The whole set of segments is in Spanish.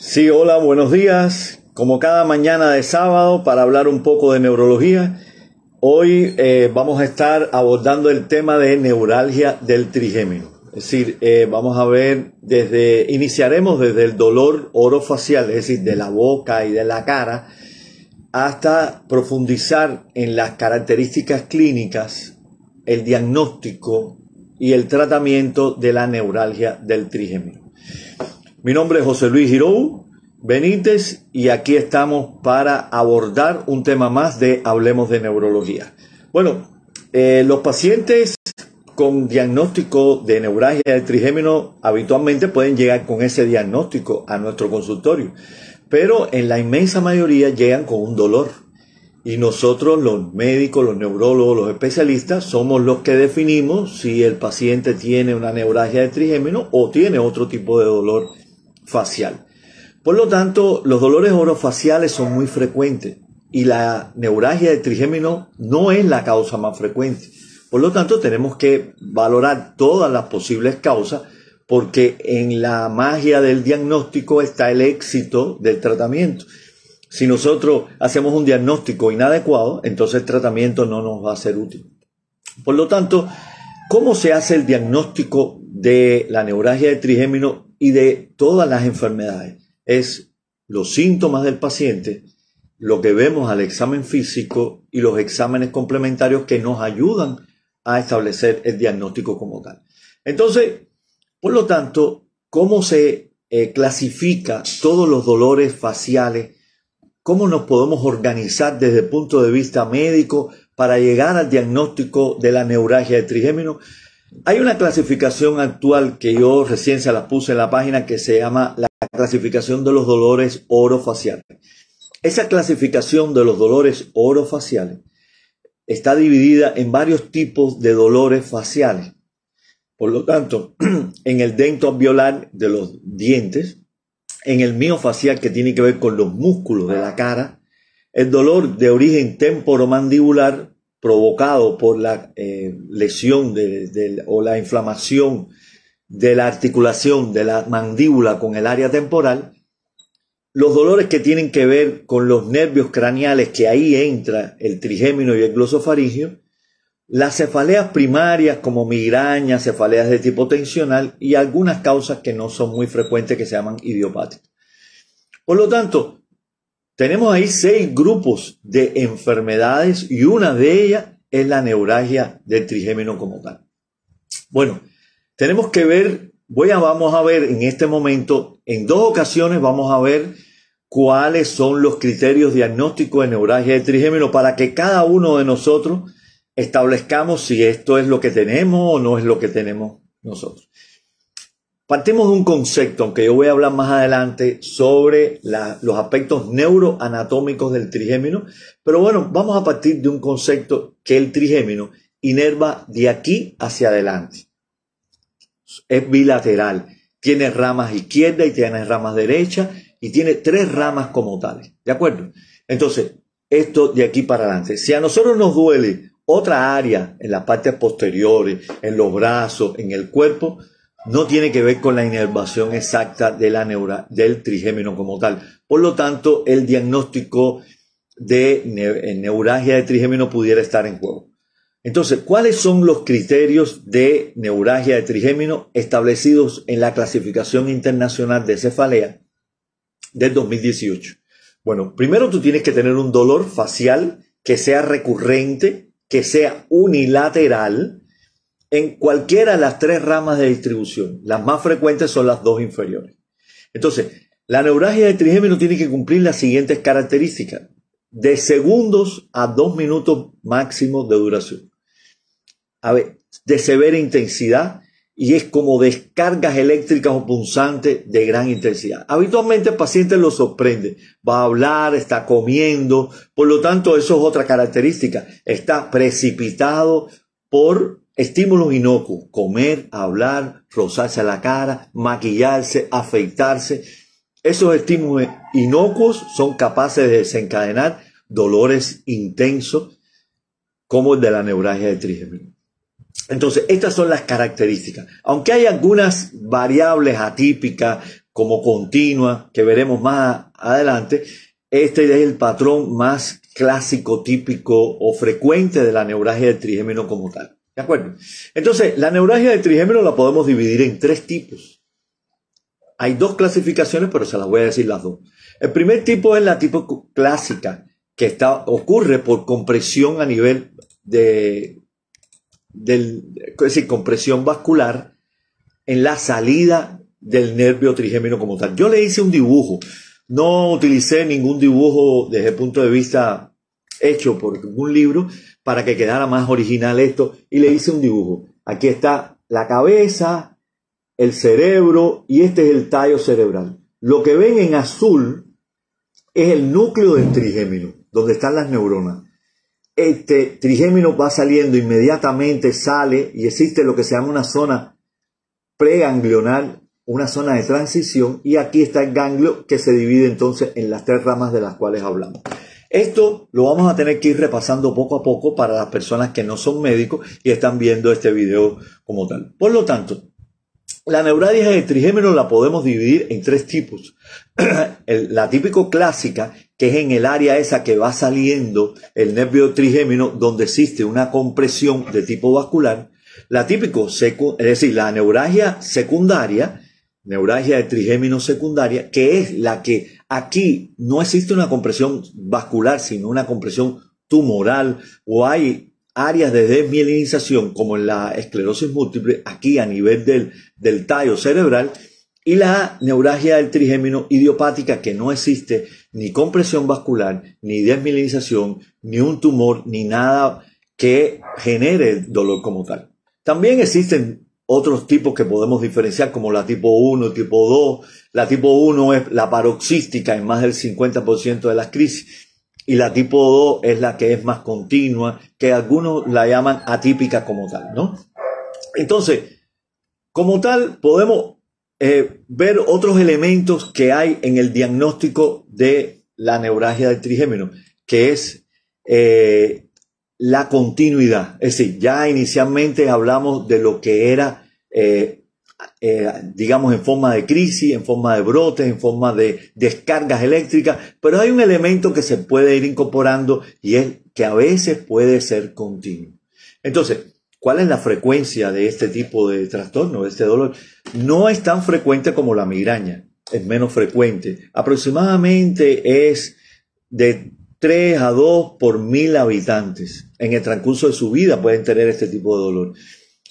Sí, hola, buenos días. Como cada mañana de sábado, para hablar un poco de neurología, hoy eh, vamos a estar abordando el tema de neuralgia del trigémino. Es decir, eh, vamos a ver desde, iniciaremos desde el dolor orofacial, es decir, de la boca y de la cara, hasta profundizar en las características clínicas, el diagnóstico y el tratamiento de la neuralgia del trigémino. Mi nombre es José Luis Girou Benítez y aquí estamos para abordar un tema más de Hablemos de Neurología. Bueno, eh, los pacientes con diagnóstico de neuralgia del trigémino habitualmente pueden llegar con ese diagnóstico a nuestro consultorio, pero en la inmensa mayoría llegan con un dolor. Y nosotros, los médicos, los neurólogos, los especialistas, somos los que definimos si el paciente tiene una neuralgia de trigémino o tiene otro tipo de dolor facial. Por lo tanto, los dolores orofaciales son muy frecuentes y la neuragia de trigémino no es la causa más frecuente. Por lo tanto, tenemos que valorar todas las posibles causas porque en la magia del diagnóstico está el éxito del tratamiento. Si nosotros hacemos un diagnóstico inadecuado, entonces el tratamiento no nos va a ser útil. Por lo tanto, ¿cómo se hace el diagnóstico de la neuragia de trigémino y de todas las enfermedades. Es los síntomas del paciente, lo que vemos al examen físico y los exámenes complementarios que nos ayudan a establecer el diagnóstico como tal. Entonces, por lo tanto, ¿cómo se eh, clasifica todos los dolores faciales? ¿Cómo nos podemos organizar desde el punto de vista médico para llegar al diagnóstico de la neuralgia de trigémino? Hay una clasificación actual que yo recién se la puse en la página que se llama la clasificación de los dolores orofaciales. Esa clasificación de los dolores orofaciales está dividida en varios tipos de dolores faciales. Por lo tanto, en el dento violar de los dientes, en el miofacial que tiene que ver con los músculos de la cara, el dolor de origen temporomandibular provocado por la eh, lesión o la inflamación de la articulación de la mandíbula con el área temporal, los dolores que tienen que ver con los nervios craneales, que ahí entra el trigémino y el glosofaringio, las cefaleas primarias como migrañas, cefaleas de tipo tensional y algunas causas que no son muy frecuentes que se llaman idiopáticas. Por lo tanto, tenemos ahí seis grupos de enfermedades y una de ellas es la neuragia del trigémino como tal. Bueno, tenemos que ver, voy a, vamos a ver en este momento, en dos ocasiones vamos a ver cuáles son los criterios diagnósticos de neuralgia del trigémino para que cada uno de nosotros establezcamos si esto es lo que tenemos o no es lo que tenemos nosotros. Partimos de un concepto, aunque yo voy a hablar más adelante sobre los aspectos neuroanatómicos del trigémino, pero bueno, vamos a partir de un concepto que el trigémino inerva de aquí hacia adelante. Es bilateral, tiene ramas izquierda y tiene ramas derecha y tiene tres ramas como tales, ¿de acuerdo? Entonces, esto de aquí para adelante. Si a nosotros nos duele otra área en las partes posteriores, en los brazos, en el cuerpo, no tiene que ver con la inervación exacta de la del trigémino como tal. Por lo tanto, el diagnóstico de eh, neuragia de trigémino pudiera estar en juego. Entonces, ¿cuáles son los criterios de neuragia de trigémino establecidos en la clasificación internacional de cefalea del 2018? Bueno, primero tú tienes que tener un dolor facial que sea recurrente, que sea unilateral, en cualquiera de las tres ramas de distribución. Las más frecuentes son las dos inferiores. Entonces, la neuralgia de trigémino tiene que cumplir las siguientes características. De segundos a dos minutos máximo de duración. A ver, de severa intensidad y es como descargas eléctricas o punzantes de gran intensidad. Habitualmente el paciente lo sorprende, va a hablar, está comiendo, por lo tanto eso es otra característica, está precipitado por Estímulos inocuos, comer, hablar, rozarse la cara, maquillarse, afeitarse. Esos estímulos inocuos son capaces de desencadenar dolores intensos como el de la neuralgia de trigémino. Entonces, estas son las características. Aunque hay algunas variables atípicas como continua que veremos más adelante, este es el patrón más clásico, típico o frecuente de la neuralgia de trigémino como tal. ¿De acuerdo? Entonces, la neuralgia del trigémino la podemos dividir en tres tipos. Hay dos clasificaciones, pero se las voy a decir las dos. El primer tipo es la tipo clásica, que está, ocurre por compresión a nivel de, del, es decir, compresión vascular en la salida del nervio trigémino como tal. Yo le hice un dibujo, no utilicé ningún dibujo desde el punto de vista hecho por ningún libro, para que quedara más original esto y le hice un dibujo. Aquí está la cabeza, el cerebro y este es el tallo cerebral. Lo que ven en azul es el núcleo del trigémino, donde están las neuronas. Este trigémino va saliendo inmediatamente, sale y existe lo que se llama una zona preganglional, una zona de transición y aquí está el ganglio que se divide entonces en las tres ramas de las cuales hablamos. Esto lo vamos a tener que ir repasando poco a poco para las personas que no son médicos y están viendo este video como tal. Por lo tanto, la neuralgia de trigémino la podemos dividir en tres tipos. la típico clásica, que es en el área esa que va saliendo el nervio trigémino, donde existe una compresión de tipo vascular. La típico, es decir, la neuralgia secundaria, neuralgia de trigémino secundaria, que es la que Aquí no existe una compresión vascular, sino una compresión tumoral o hay áreas de desmielinización como en la esclerosis múltiple aquí a nivel del, del tallo cerebral y la neuralgia del trigémino idiopática que no existe ni compresión vascular, ni desmielinización, ni un tumor, ni nada que genere dolor como tal. También existen otros tipos que podemos diferenciar como la tipo 1, tipo 2. La tipo 1 es la paroxística en más del 50% de las crisis y la tipo 2 es la que es más continua, que algunos la llaman atípica como tal, ¿no? Entonces, como tal, podemos eh, ver otros elementos que hay en el diagnóstico de la neuragia del trigémino, que es eh, la continuidad. Es decir, ya inicialmente hablamos de lo que era, eh, eh, digamos, en forma de crisis, en forma de brotes, en forma de descargas eléctricas, pero hay un elemento que se puede ir incorporando y es que a veces puede ser continuo. Entonces, ¿cuál es la frecuencia de este tipo de trastorno, de este dolor? No es tan frecuente como la migraña, es menos frecuente. Aproximadamente es de 3 a 2 por mil habitantes en el transcurso de su vida pueden tener este tipo de dolor.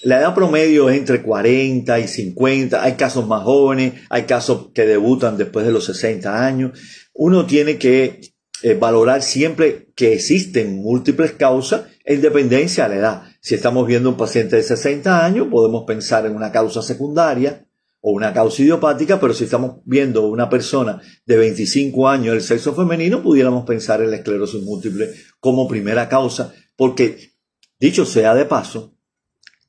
La edad promedio es entre 40 y 50, hay casos más jóvenes, hay casos que debutan después de los 60 años. Uno tiene que eh, valorar siempre que existen múltiples causas en dependencia a la edad. Si estamos viendo un paciente de 60 años, podemos pensar en una causa secundaria o una causa idiopática, pero si estamos viendo una persona de 25 años del sexo femenino, pudiéramos pensar en la esclerosis múltiple como primera causa, porque, dicho sea de paso,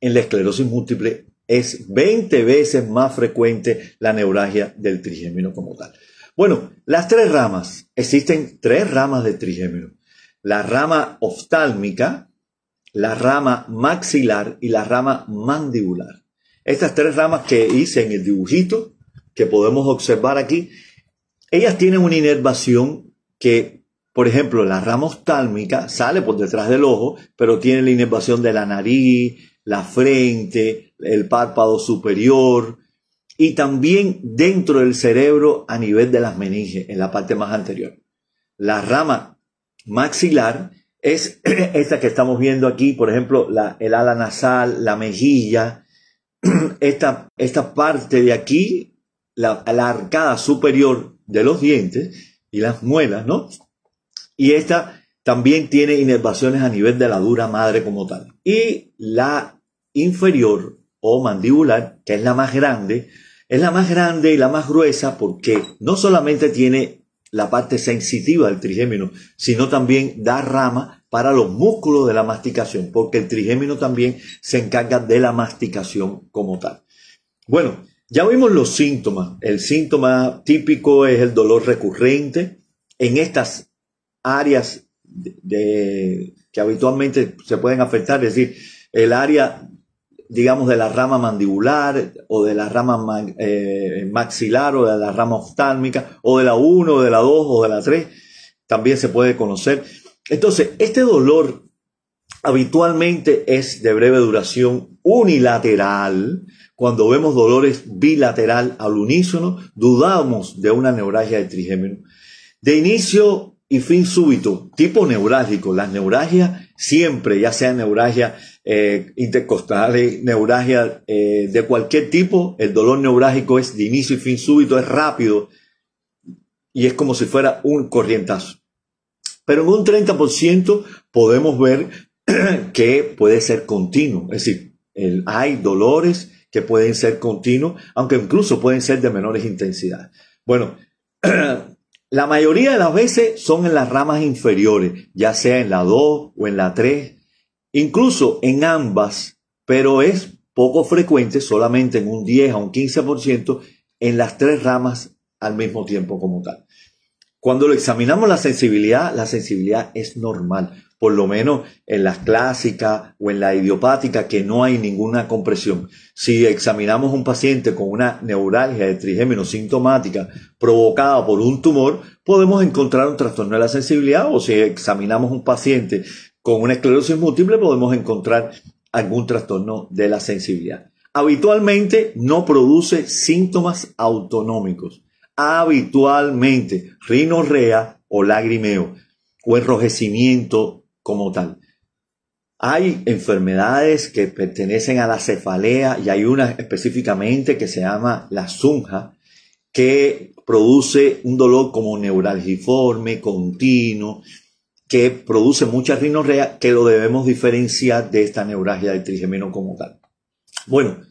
en la esclerosis múltiple es 20 veces más frecuente la neuralgia del trigémino como tal. Bueno, las tres ramas. Existen tres ramas de trigémino. La rama oftálmica, la rama maxilar y la rama mandibular. Estas tres ramas que hice en el dibujito, que podemos observar aquí, ellas tienen una inervación que por ejemplo, la rama oftálmica sale por detrás del ojo, pero tiene la inervación de la nariz, la frente, el párpado superior y también dentro del cerebro a nivel de las meninges, en la parte más anterior. La rama maxilar es esta que estamos viendo aquí, por ejemplo, el ala nasal, la mejilla, esta, esta parte de aquí, la, la arcada superior de los dientes y las muelas, ¿no? Y esta también tiene inervaciones a nivel de la dura madre como tal. Y la inferior o mandibular, que es la más grande, es la más grande y la más gruesa porque no solamente tiene la parte sensitiva del trigémino, sino también da rama para los músculos de la masticación, porque el trigémino también se encarga de la masticación como tal. Bueno, ya vimos los síntomas. El síntoma típico es el dolor recurrente. En estas áreas que habitualmente se pueden afectar, es decir, el área, digamos, de la rama mandibular o de la rama eh, maxilar o de la rama oftálmica o de la 1 de la 2 o de la 3, también se puede conocer. Entonces, este dolor habitualmente es de breve duración unilateral. Cuando vemos dolores bilateral al unísono, dudamos de una neuralgia de trigémino. De inicio y fin súbito, tipo neurálgico. Las neuralgias siempre, ya sea neuralgia eh, intercostales, eh, neuralgia eh, de cualquier tipo, el dolor neurálgico es de inicio y fin súbito, es rápido y es como si fuera un corrientazo. Pero en un 30% podemos ver que puede ser continuo, es decir, hay dolores que pueden ser continuos, aunque incluso pueden ser de menores intensidades. Bueno, La mayoría de las veces son en las ramas inferiores, ya sea en la 2 o en la 3, incluso en ambas, pero es poco frecuente, solamente en un 10 a un 15% en las tres ramas al mismo tiempo como tal. Cuando lo examinamos la sensibilidad, la sensibilidad es normal por lo menos en las clásicas o en la idiopática, que no hay ninguna compresión. Si examinamos un paciente con una neuralgia de trigémino sintomática provocada por un tumor, podemos encontrar un trastorno de la sensibilidad o si examinamos un paciente con una esclerosis múltiple, podemos encontrar algún trastorno de la sensibilidad. Habitualmente no produce síntomas autonómicos. Habitualmente rinorrea o lagrimeo o enrojecimiento como tal. Hay enfermedades que pertenecen a la cefalea y hay una específicamente que se llama la zunja, que produce un dolor como neuralgiforme, continuo, que produce mucha rinorrea, que lo debemos diferenciar de esta neuralgia del trigémino como tal. Bueno,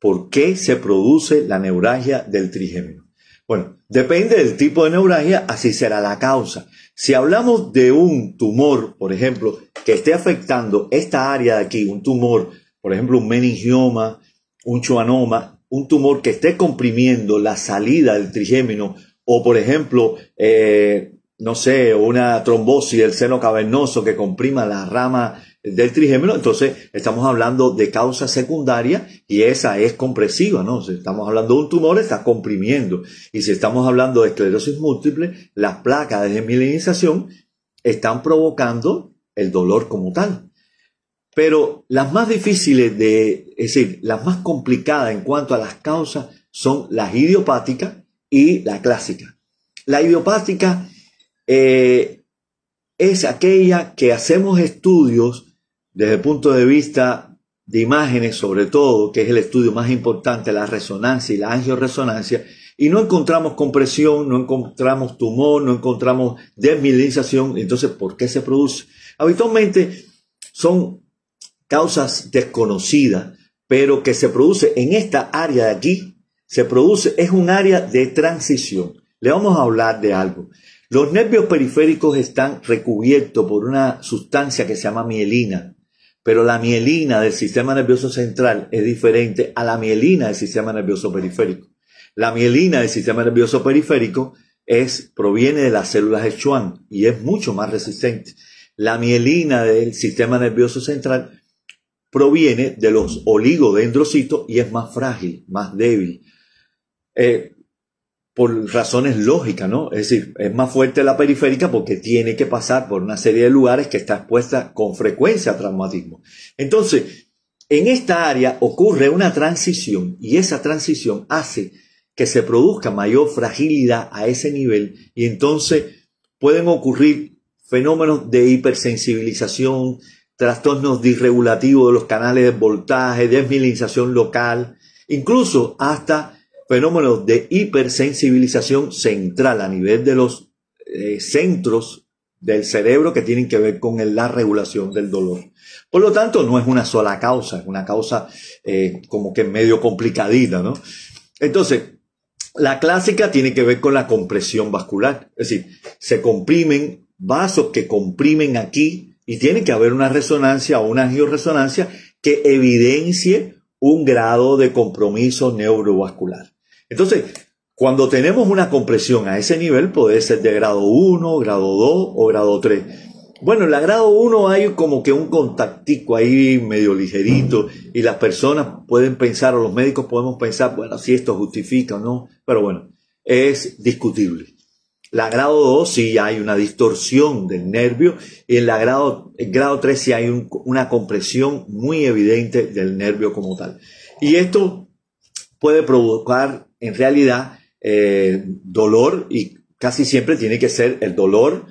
¿por qué se produce la neuralgia del trigémino? Bueno, depende del tipo de neuralgia, así será la causa. Si hablamos de un tumor, por ejemplo, que esté afectando esta área de aquí, un tumor, por ejemplo, un meningioma, un chuanoma, un tumor que esté comprimiendo la salida del trigémino, o por ejemplo, eh, no sé, una trombosis del seno cavernoso que comprima la rama del trigémino, entonces estamos hablando de causa secundaria y esa es compresiva, ¿no? Si estamos hablando de un tumor, está comprimiendo. Y si estamos hablando de esclerosis múltiple, las placas de gemilinización están provocando el dolor como tal. Pero las más difíciles de, es decir, las más complicadas en cuanto a las causas son las idiopáticas y la clásica. La idiopática eh, es aquella que hacemos estudios desde el punto de vista de imágenes, sobre todo, que es el estudio más importante, la resonancia y la angioresonancia, y no encontramos compresión, no encontramos tumor, no encontramos desmielinización, Entonces, ¿por qué se produce? Habitualmente son causas desconocidas, pero que se produce en esta área de aquí, se produce, es un área de transición. Le vamos a hablar de algo. Los nervios periféricos están recubiertos por una sustancia que se llama mielina. Pero la mielina del sistema nervioso central es diferente a la mielina del sistema nervioso periférico. La mielina del sistema nervioso periférico es, proviene de las células de Schwann y es mucho más resistente. La mielina del sistema nervioso central proviene de los oligodendrocitos y es más frágil, más débil. Eh, por razones lógicas, ¿no? Es decir, es más fuerte la periférica porque tiene que pasar por una serie de lugares que está expuesta con frecuencia a traumatismo. Entonces, en esta área ocurre una transición y esa transición hace que se produzca mayor fragilidad a ese nivel y entonces pueden ocurrir fenómenos de hipersensibilización, trastornos disregulativos de los canales de voltaje, desmilinización local, incluso hasta fenómenos de hipersensibilización central a nivel de los eh, centros del cerebro que tienen que ver con la regulación del dolor. Por lo tanto, no es una sola causa, es una causa eh, como que medio complicadita, ¿no? Entonces, la clásica tiene que ver con la compresión vascular, es decir, se comprimen vasos que comprimen aquí y tiene que haber una resonancia o una georesonancia que evidencie un grado de compromiso neurovascular. Entonces, cuando tenemos una compresión a ese nivel, puede ser de grado 1, grado 2 o grado 3. Bueno, en la grado 1 hay como que un contactico ahí medio ligerito y las personas pueden pensar o los médicos podemos pensar, bueno, si esto justifica o no, pero bueno, es discutible. La grado 2 sí hay una distorsión del nervio y en la grado, 3 sí hay una compresión muy evidente del nervio como tal. Y esto puede provocar en realidad eh, dolor y casi siempre tiene que ser el dolor,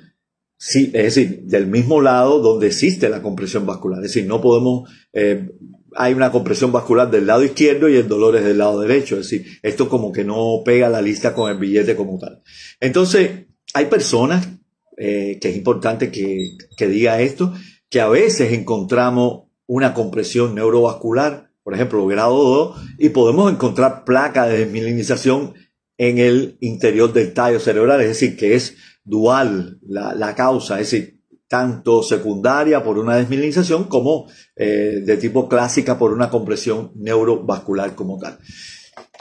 sí, es decir, del mismo lado donde existe la compresión vascular. Es decir, no podemos, eh, hay una compresión vascular del lado izquierdo y el dolor es del lado derecho. Es decir, esto como que no pega la lista con el billete como tal. Entonces, hay personas, eh, que es importante que, que diga esto, que a veces encontramos una compresión neurovascular por ejemplo, grado 2, y podemos encontrar placa de desmilinización en el interior del tallo cerebral, es decir, que es dual la, causa, es decir, tanto secundaria por una desmilinización como eh, de tipo clásica por una compresión neurovascular como tal.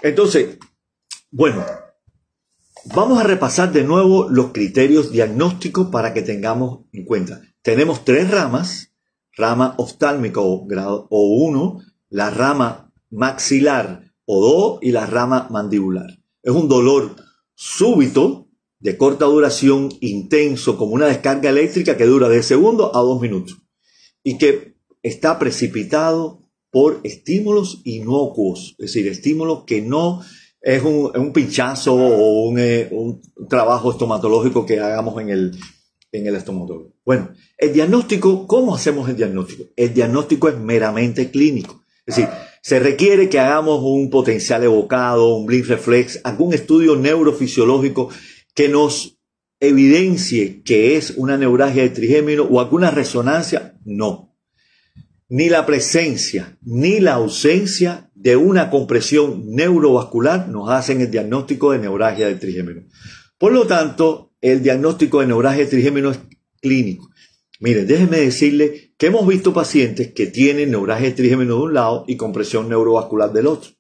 Entonces, bueno, vamos a repasar de nuevo los criterios diagnósticos para que tengamos en cuenta. Tenemos tres ramas, rama oftálmico grado o 1, la rama maxilar o do y la rama mandibular. Es un dolor súbito, de corta duración, intenso, como una descarga eléctrica que dura de segundo a dos minutos y que está precipitado por estímulos inocuos, es decir, estímulos que no es un, pinchazo o eh, un, trabajo estomatológico que hagamos en el, en el estomatólogo. Bueno, el diagnóstico, ¿cómo hacemos el diagnóstico? El diagnóstico es meramente clínico. Es decir, se requiere que hagamos un potencial evocado, un blink reflex, algún estudio neurofisiológico que nos evidencie que es una neuragia de trigémino o alguna resonancia. No. Ni la presencia ni la ausencia de una compresión neurovascular nos hacen el diagnóstico de neuragia de trigémino. Por lo tanto, el diagnóstico de neuragia de trigémino es clínico. Mire, déjenme decirle que hemos visto pacientes que tienen del trigémino de un lado y compresión neurovascular del otro.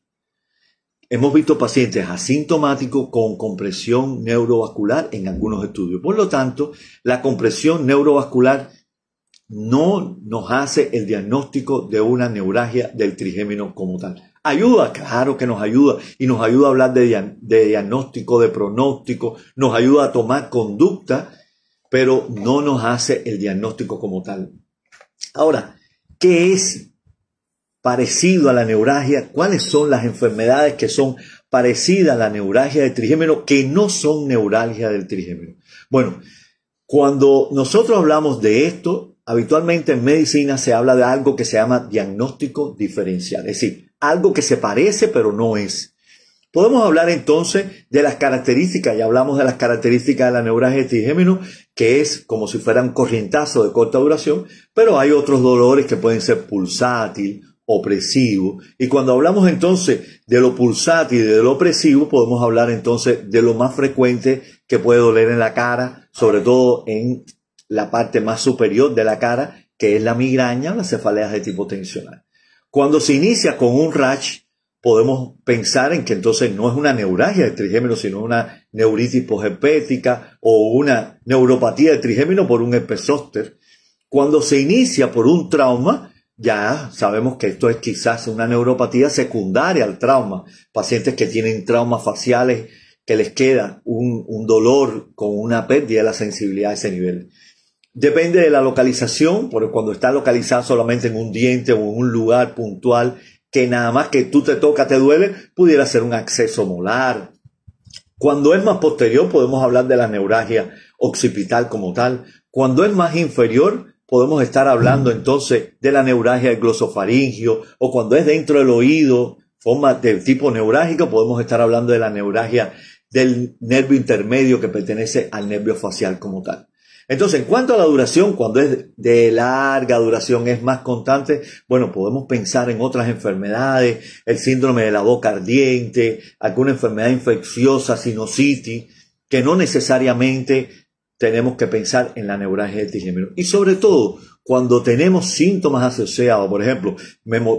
Hemos visto pacientes asintomáticos con compresión neurovascular en algunos estudios. Por lo tanto, la compresión neurovascular no nos hace el diagnóstico de una neuragia del trigémino como tal. Ayuda, claro que nos ayuda y nos ayuda a hablar de, diagnóstico, de pronóstico, nos ayuda a tomar conducta, pero no nos hace el diagnóstico como tal. Ahora, ¿qué es parecido a la neuralgia? ¿Cuáles son las enfermedades que son parecidas a la neuralgia del trigémino que no son neuralgia del trigémino? Bueno, cuando nosotros hablamos de esto, habitualmente en medicina se habla de algo que se llama diagnóstico diferencial, es decir, algo que se parece pero no es. Podemos hablar entonces de las características, ya hablamos de las características de la neuralgia trigémino, que es como si fuera un corrientazo de corta duración, pero hay otros dolores que pueden ser pulsátil, opresivo. Y cuando hablamos entonces de lo pulsátil y de lo opresivo, podemos hablar entonces de lo más frecuente que puede doler en la cara, sobre todo en la parte más superior de la cara, que es la migraña o las cefaleas de tipo tensional. Cuando se inicia con un rash, podemos pensar en que entonces no es una neuralgia de trigémino, sino una neuritis posherpética o una neuropatía de trigémino por un epesóster. Cuando se inicia por un trauma, ya sabemos que esto es quizás una neuropatía secundaria al trauma. Pacientes que tienen traumas faciales, que les queda un, un dolor con una pérdida de la sensibilidad a ese nivel. Depende de la localización, porque cuando está localizada solamente en un diente o en un lugar puntual, que nada más que tú te toca te duele, pudiera ser un acceso molar. Cuando es más posterior podemos hablar de la neuragia occipital como tal. Cuando es más inferior podemos estar hablando entonces de la neuragia del glosofaringio o cuando es dentro del oído, forma de tipo neurágico, podemos estar hablando de la neuragia del nervio intermedio que pertenece al nervio facial como tal. Entonces, en cuanto a la duración, cuando es de larga duración, es más constante, bueno, podemos pensar en otras enfermedades, el síndrome de la boca ardiente, alguna enfermedad infecciosa, sinusitis, que no necesariamente tenemos que pensar en la neuralgia del Y sobre todo, cuando tenemos síntomas asociados, por ejemplo,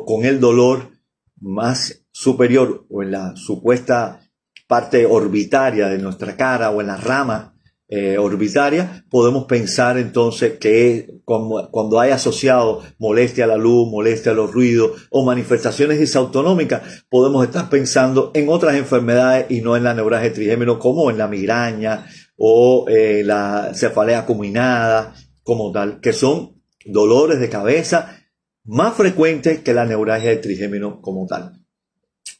con el dolor más superior o en la supuesta parte orbitaria de nuestra cara o en las ramas, eh, orbitaria, podemos pensar entonces que cuando, hay asociado molestia a la luz, molestia a los ruidos o manifestaciones disautonómicas, podemos estar pensando en otras enfermedades y no en la neuralgia trigémino como en la migraña o eh, la cefalea acuminada, como tal, que son dolores de cabeza más frecuentes que la neuralgia de trigémino como tal.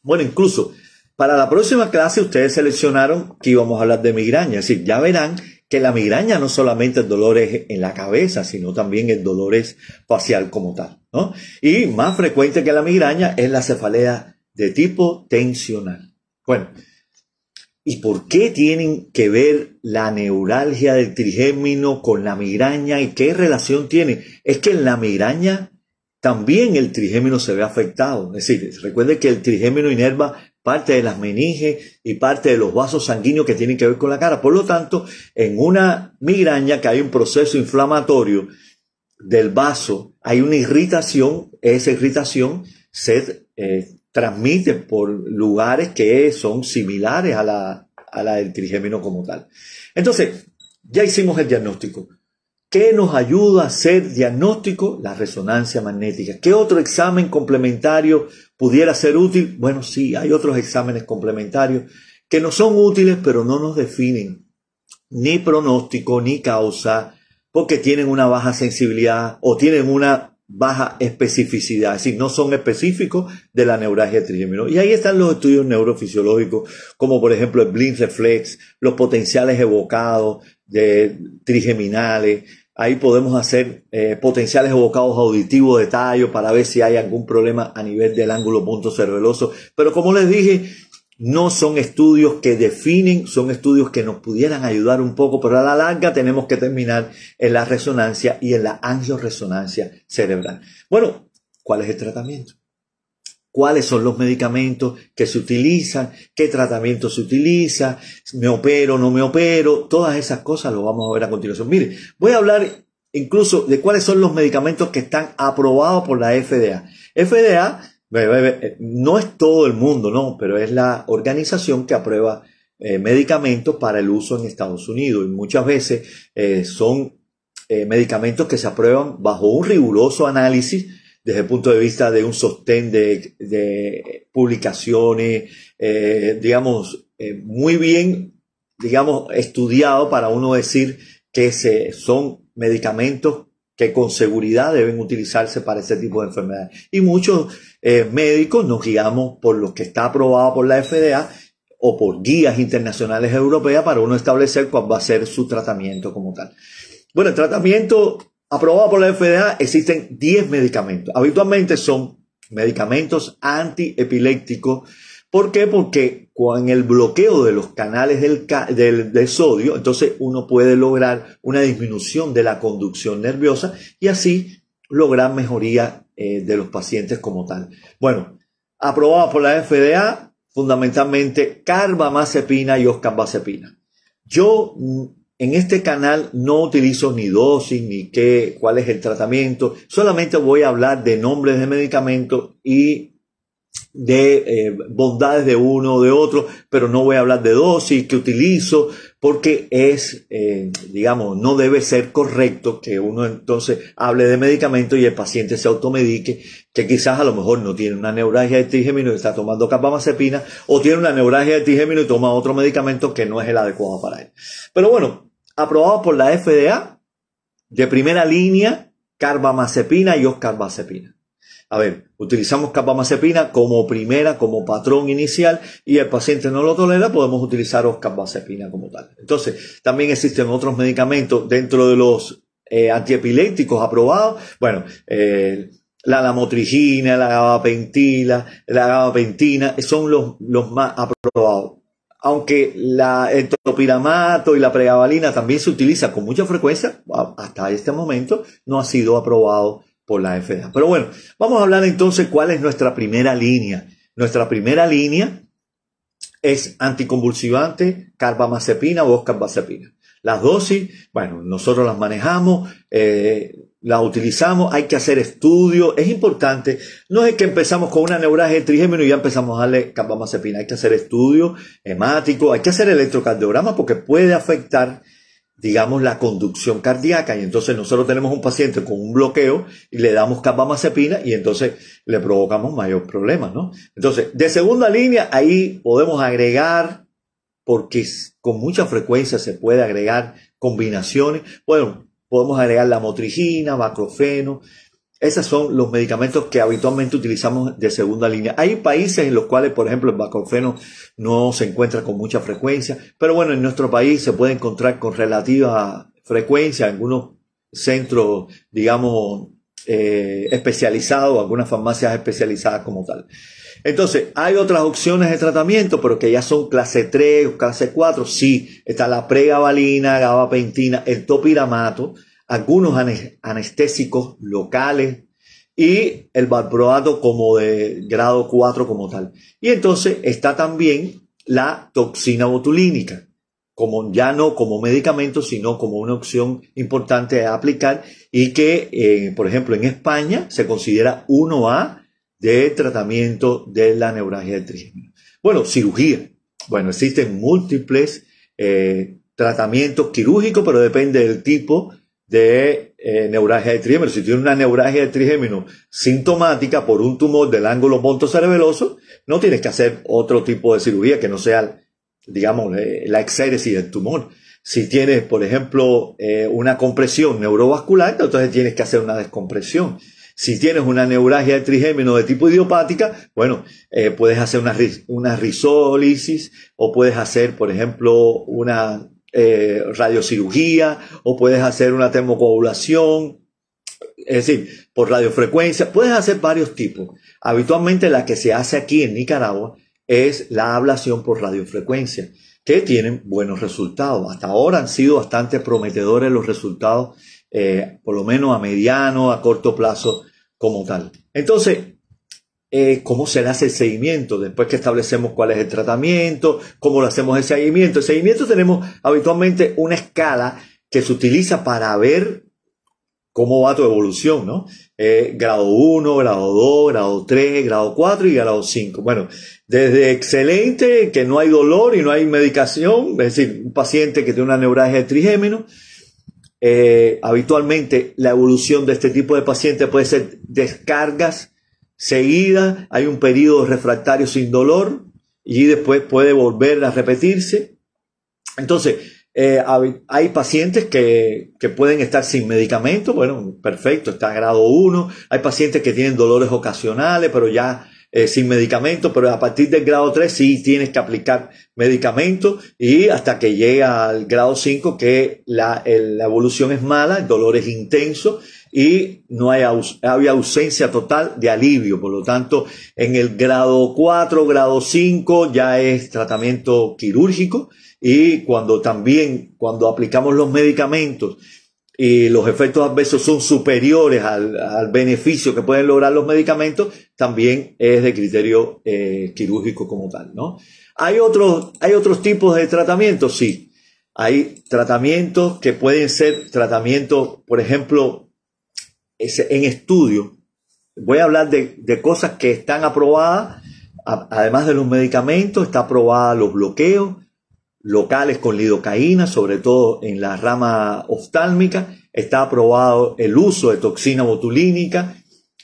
Bueno, incluso para la próxima clase ustedes seleccionaron que íbamos a hablar de migraña, es decir, ya verán que la migraña no solamente es dolor en la cabeza, sino también el dolor es facial como tal, ¿no? Y más frecuente que la migraña es la cefalea de tipo tensional. Bueno, ¿y por qué tienen que ver la neuralgia del trigémino con la migraña y qué relación tiene? Es que en la migraña también el trigémino se ve afectado. Es decir, recuerde que el trigémino inerva parte de las meninges y parte de los vasos sanguíneos que tienen que ver con la cara. Por lo tanto, en una migraña que hay un proceso inflamatorio del vaso, hay una irritación, esa irritación se eh, transmite por lugares que son similares a la, a la del trigémino como tal. Entonces, ya hicimos el diagnóstico. ¿Qué nos ayuda a hacer diagnóstico? La resonancia magnética. ¿Qué otro examen complementario pudiera ser útil? Bueno, sí, hay otros exámenes complementarios que no son útiles, pero no nos definen ni pronóstico ni causa, porque tienen una baja sensibilidad o tienen una baja especificidad, es decir, no son específicos de la neuralgia trigeminal. Y ahí están los estudios neurofisiológicos, como por ejemplo el blind reflex, los potenciales evocados de trigeminales, Ahí podemos hacer eh, potenciales evocados auditivos de tallo para ver si hay algún problema a nivel del ángulo punto cerebeloso. Pero como les dije, no son estudios que definen, son estudios que nos pudieran ayudar un poco, pero a la larga tenemos que terminar en la resonancia y en la angioresonancia cerebral. Bueno, ¿cuál es el tratamiento? cuáles son los medicamentos que se utilizan, qué tratamiento se utiliza, me opero, no me opero, todas esas cosas lo vamos a ver a continuación. Mire, voy a hablar incluso de cuáles son los medicamentos que están aprobados por la FDA. FDA eh, no es todo el mundo, no, pero es la organización que aprueba eh, medicamentos para el uso en Estados Unidos y muchas veces eh, son medicamentos que se aprueban bajo un riguroso análisis desde el punto de vista de un sostén de, publicaciones, eh, digamos, eh, muy bien, digamos, estudiado para uno decir que se, son medicamentos que con seguridad deben utilizarse para ese tipo de enfermedades. Y muchos eh, médicos nos guiamos por lo que está aprobado por la FDA o por guías internacionales europeas para uno establecer cuál va a ser su tratamiento como tal. Bueno, el tratamiento aprobado por la FDA, existen 10 medicamentos. Habitualmente son medicamentos antiepilépticos. ¿Por qué? Porque con el bloqueo de los canales del, sodio, entonces uno puede lograr una disminución de la conducción nerviosa y así lograr mejoría eh, de los pacientes como tal. Bueno, aprobado por la FDA, fundamentalmente carbamazepina y oscarbazepina. Yo mm, en este canal no utilizo ni dosis, ni qué, cuál es el tratamiento. Solamente voy a hablar de nombres de medicamentos y de eh, bondades de uno o de otro, pero no voy a hablar de dosis que utilizo, porque es, eh, digamos, no debe ser correcto que uno entonces hable de medicamento y el paciente se automedique, que quizás a lo mejor no tiene una neuralgia de trigémino y está tomando capamazepina, o tiene una neuralgia de trigémino y toma otro medicamento que no es el adecuado para él. Pero bueno, Aprobado por la FDA de primera línea, carbamazepina y oscarbazepina. A ver, utilizamos carbamazepina como primera, como patrón inicial y el paciente no lo tolera, podemos utilizar oscarbazepina como tal. Entonces, también existen otros medicamentos dentro de los eh, antiepilépticos aprobados. Bueno, eh, la lamotrigina, la gabapentina, la gabapentina, son los más aprobados aunque la, el y la pregabalina también se utiliza con mucha frecuencia, hasta este momento no ha sido aprobado por la FDA. Pero bueno, vamos a hablar entonces cuál es nuestra primera línea. Nuestra primera línea es anticonvulsivante, carbamazepina o oscarbazepina. Las dosis, bueno, nosotros las manejamos, eh, la utilizamos, hay que hacer estudios, es importante. No es que empezamos con una neuraje de trigémino y ya empezamos a darle carbamazepina. Hay que hacer estudio hemático, hay que hacer electrocardiograma porque puede afectar, digamos, la conducción cardíaca. Y entonces nosotros tenemos un paciente con un bloqueo y le damos carbamazepina y entonces le provocamos mayor problemas, ¿no? Entonces, de segunda línea, ahí podemos agregar, porque con mucha frecuencia se puede agregar combinaciones. Bueno, podemos agregar la motrigina, macrofeno. Esos son los medicamentos que habitualmente utilizamos de segunda línea. Hay países en los cuales, por ejemplo, el baclofeno no se encuentra con mucha frecuencia, pero bueno, en nuestro país se puede encontrar con relativa frecuencia en algunos centros, digamos, eh, especializado o algunas farmacias especializadas como tal. Entonces, hay otras opciones de tratamiento, pero que ya son clase 3 o clase 4. Sí, está la pregabalina, gabapentina, el topiramato, algunos anestésicos locales y el valproato como de grado 4 como tal. Y entonces está también la toxina botulínica, como ya no como medicamento, sino como una opción importante a aplicar y que, eh, por ejemplo, en España se considera 1A de tratamiento de la neuragia del trigémino. Bueno, cirugía. Bueno, existen múltiples eh, tratamientos quirúrgicos, pero depende del tipo de eh, neuragia del de trigémino. Si tiene una neuralgia de trigémino sintomática por un tumor del ángulo montocerebeloso, no tienes que hacer otro tipo de cirugía que no sea digamos, eh, la exéresis del tumor. Si tienes, por ejemplo, eh, una compresión neurovascular, entonces tienes que hacer una descompresión. Si tienes una neuragia de trigémino de tipo idiopática, bueno, eh, puedes hacer una, una, o puedes hacer, por ejemplo, una radiocirugía o puedes hacer una termocoagulación, es decir, por radiofrecuencia, puedes hacer varios tipos. Habitualmente la que se hace aquí en Nicaragua es la ablación por radiofrecuencia, que tienen buenos resultados. Hasta ahora han sido bastante prometedores los resultados, eh, por lo menos a mediano, a corto plazo, como tal. Entonces, eh, cómo se hace el seguimiento, después que establecemos cuál es el tratamiento, cómo lo hacemos el seguimiento. El seguimiento tenemos habitualmente una escala que se utiliza para ver cómo va tu evolución, ¿no? Eh, grado 1, grado 2, grado 3, grado 4 y grado 5. Bueno, desde excelente, que no hay dolor y no hay medicación, es decir, un paciente que tiene una neuralgia de trigémino, eh, habitualmente la evolución de este tipo de paciente puede ser descargas seguidas, hay un periodo refractario sin dolor y después puede volver a repetirse. Entonces, eh, hay pacientes que, pueden estar sin medicamento, bueno, perfecto, está grado 1. Hay pacientes que tienen dolores ocasionales, pero ya eh, sin medicamento, pero a partir del grado 3 sí tienes que aplicar medicamento y hasta que llega al grado 5 que la, evolución es mala, el dolor es intenso y no hay, hay, ausencia total de alivio. Por lo tanto, en el grado 4, grado 5 ya es tratamiento quirúrgico y cuando también, cuando aplicamos los medicamentos, y los efectos adversos son superiores al, beneficio que pueden lograr los medicamentos, también es de criterio eh, quirúrgico como tal, ¿no? ¿Hay otros, ¿Hay otros tipos de tratamientos? Sí. Hay tratamientos que pueden ser tratamientos, por ejemplo, en estudio. Voy a hablar de, de cosas que están aprobadas, además de los medicamentos, está aprobada los bloqueos, locales con lidocaína, sobre todo en la rama oftálmica. Está aprobado el uso de toxina botulínica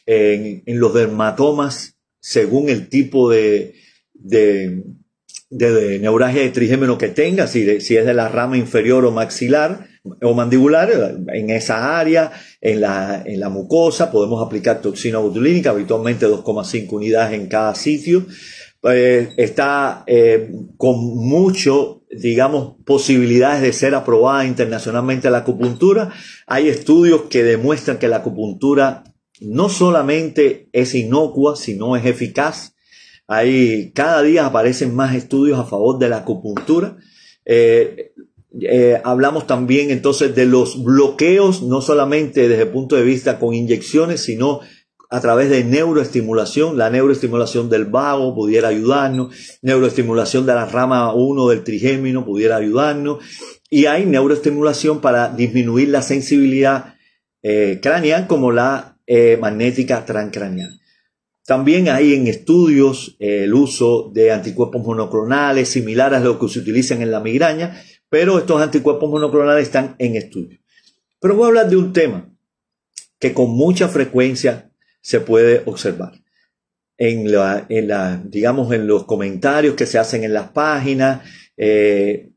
en, los dermatomas según el tipo de, de, de, neuragia de trigémeno que tenga, si, es de la rama inferior o maxilar o mandibular, en esa área, en la, en la mucosa, podemos aplicar toxina botulínica, habitualmente 2,5 unidades en cada sitio. Eh, está eh, con mucho, digamos, posibilidades de ser aprobada internacionalmente la acupuntura. Hay estudios que demuestran que la acupuntura no solamente es inocua, sino es eficaz. Ahí cada día aparecen más estudios a favor de la acupuntura. Eh, hablamos también entonces de los bloqueos, no solamente desde el punto de vista con inyecciones, sino a través de neuroestimulación. La neuroestimulación del vago pudiera ayudarnos, neuroestimulación de la rama 1 del trigémino pudiera ayudarnos, y hay neuroestimulación para disminuir la sensibilidad eh, craneal como la eh, magnética transcraneal. También hay en estudios eh, el uso de anticuerpos monoclonales similares a los que se utilizan en la migraña, pero estos anticuerpos monoclonales están en estudio. Pero voy a hablar de un tema que con mucha frecuencia se puede observar. En, la, en la, digamos, en los comentarios que se hacen en las páginas, eh,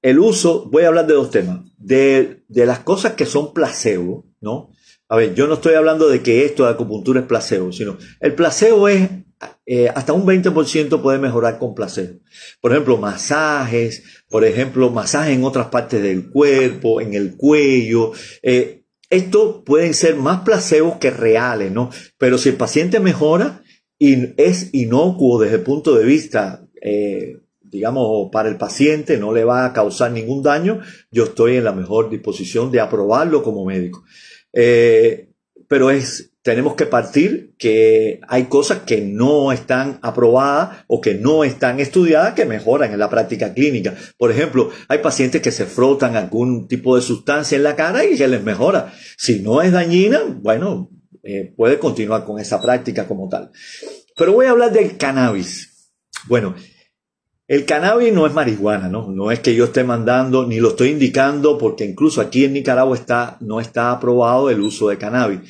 el uso, voy a hablar de dos temas, de, de, las cosas que son placebo, ¿no? A ver, yo no estoy hablando de que esto de acupuntura es placebo, sino el placebo es eh, hasta un 20% puede mejorar con placebo. Por ejemplo, masajes, por ejemplo, masaje en otras partes del cuerpo, en el cuello. Eh, esto pueden ser más placebos que reales, ¿no? Pero si el paciente mejora y es inocuo desde el punto de vista, eh, digamos, para el paciente, no le va a causar ningún daño, yo estoy en la mejor disposición de aprobarlo como médico. Eh, pero es, tenemos que partir que hay cosas que no están aprobadas o que no están estudiadas que mejoran en la práctica clínica. Por ejemplo, hay pacientes que se frotan algún tipo de sustancia en la cara y que les mejora. Si no es dañina, bueno, eh, puede continuar con esa práctica como tal. Pero voy a hablar del cannabis. Bueno, el cannabis no es marihuana, ¿no? No es que yo esté mandando ni lo estoy indicando porque incluso aquí en Nicaragua está, no está aprobado el uso de cannabis.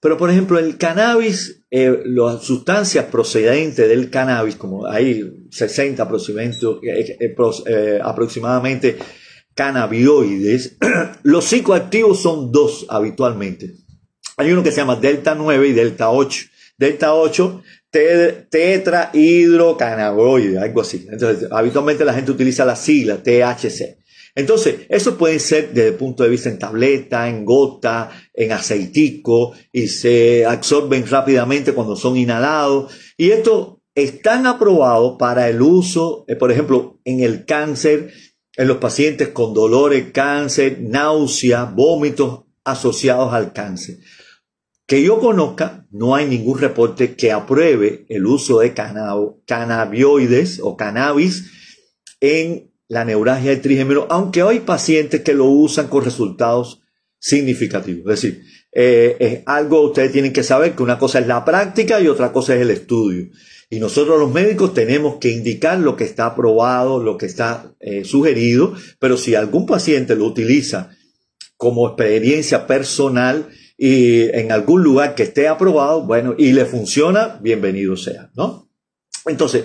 Pero por ejemplo, el cannabis, eh, las sustancias procedentes del cannabis, como hay 60 eh, eh, aproximadamente cannabinoides, los psicoactivos son dos habitualmente. Hay uno que se llama delta 9 y delta 8. Delta 8 tetrahidrocannabinoide, algo así. Entonces, habitualmente la gente utiliza la sigla THC. Entonces, eso puede ser desde el punto de vista en tableta, en gota, en aceitico, y se absorben rápidamente cuando son inhalados. Y esto están aprobados para el uso, eh, por ejemplo, en el cáncer, en los pacientes con dolores, cáncer, náuseas, vómitos asociados al cáncer. Que yo conozca, no hay ningún reporte que apruebe el uso de cannabioides o cannabis en la neuralgia del trigémino, aunque hay pacientes que lo usan con resultados significativos. Es decir, eh, es algo ustedes tienen que saber que una cosa es la práctica y otra cosa es el estudio. Y nosotros los médicos tenemos que indicar lo que está aprobado, lo que está eh, sugerido, pero si algún paciente lo utiliza como experiencia personal, y en algún lugar que esté aprobado, bueno, y le funciona, bienvenido sea, ¿no? Entonces,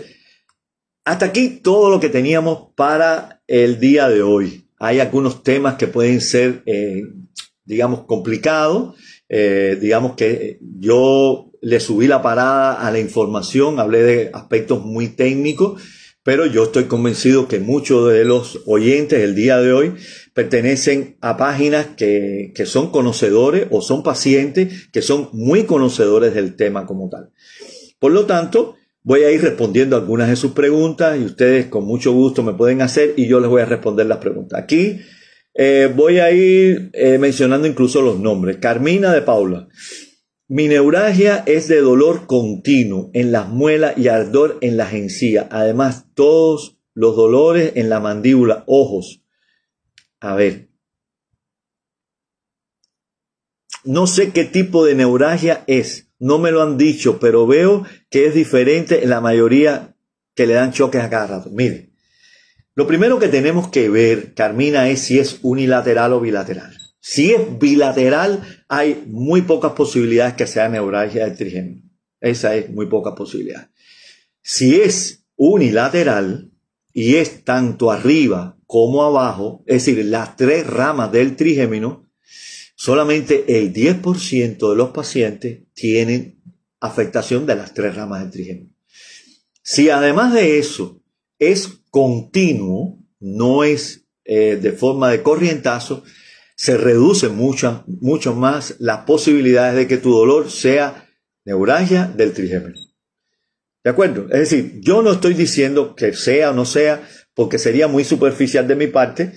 hasta aquí todo lo que teníamos para el día de hoy. Hay algunos temas que pueden ser, eh, digamos, complicados. Eh, digamos que yo le subí la parada a la información, hablé de aspectos muy técnicos, pero yo estoy convencido que muchos de los oyentes el día de hoy pertenecen a páginas que, son conocedores o son pacientes que son muy conocedores del tema como tal. Por lo tanto, voy a ir respondiendo algunas de sus preguntas y ustedes con mucho gusto me pueden hacer y yo les voy a responder las preguntas. Aquí eh, voy a ir eh, mencionando incluso los nombres. Carmina de Paula. Mi neuragia es de dolor continuo en las muelas y ardor en las encías. Además, todos los dolores en la mandíbula, ojos, a ver. No sé qué tipo de neuralgia es, no me lo han dicho, pero veo que es diferente en la mayoría que le dan choques a cada rato. Mire, lo primero que tenemos que ver, Carmina, es si es unilateral o bilateral. Si es bilateral, hay muy pocas posibilidades que sea neuralgia de trigémino. Esa es muy poca posibilidad. Si es unilateral, y es tanto arriba como abajo, es decir, las tres ramas del trigémino, solamente el 10% de los pacientes tienen afectación de las tres ramas del trigémino. Si además de eso es continuo, no es eh, de forma de corrientazo, se reducen mucho más las posibilidades de que tu dolor sea neuralgia del trigémino. ¿De acuerdo? Es decir, yo no estoy diciendo que sea o no sea, porque sería muy superficial de mi parte.